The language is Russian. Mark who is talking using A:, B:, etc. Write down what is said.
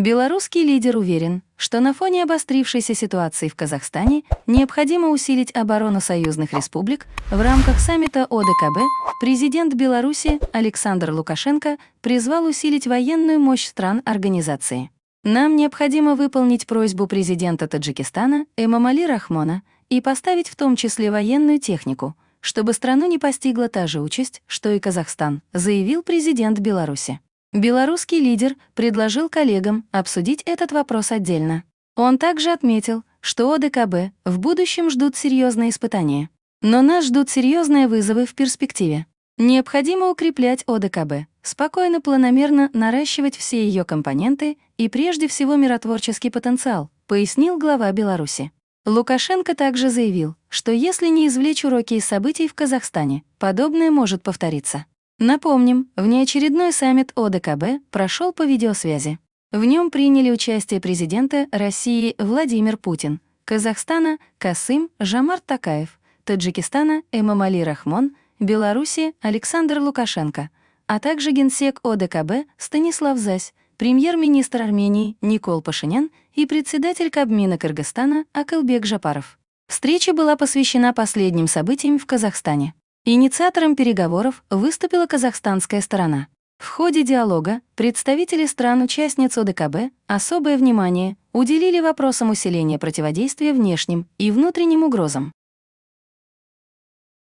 A: Белорусский лидер уверен, что на фоне обострившейся ситуации в Казахстане необходимо усилить оборону союзных республик. В рамках саммита ОДКБ президент Беларуси Александр Лукашенко призвал усилить военную мощь стран организации. Нам необходимо выполнить просьбу президента Таджикистана Эмамали Рахмона и поставить в том числе военную технику, чтобы страну не постигла та же участь, что и Казахстан, заявил президент Беларуси. Белорусский лидер предложил коллегам обсудить этот вопрос отдельно. Он также отметил, что ОДКБ в будущем ждут серьезные испытания. Но нас ждут серьезные вызовы в перспективе. Необходимо укреплять ОДКБ, спокойно, планомерно наращивать все ее компоненты и прежде всего миротворческий потенциал, пояснил глава Беларуси. Лукашенко также заявил, что если не извлечь уроки из событий в Казахстане, подобное может повториться. Напомним, внеочередной саммит ОДКБ прошел по видеосвязи. В нем приняли участие президенты России Владимир Путин, Казахстана Касым Жамар Такаев, Таджикистана Эмамали Рахмон, Беларуси Александр Лукашенко, а также генсек ОДКБ Станислав Зась, премьер-министр Армении Никол Пашинян и председатель Кабмина Кыргызстана Акылбек Жапаров. Встреча была посвящена последним событиям в Казахстане. Инициатором переговоров выступила казахстанская сторона. В ходе диалога представители стран-участниц ОДКБ особое внимание уделили вопросам усиления противодействия внешним
B: и внутренним угрозам,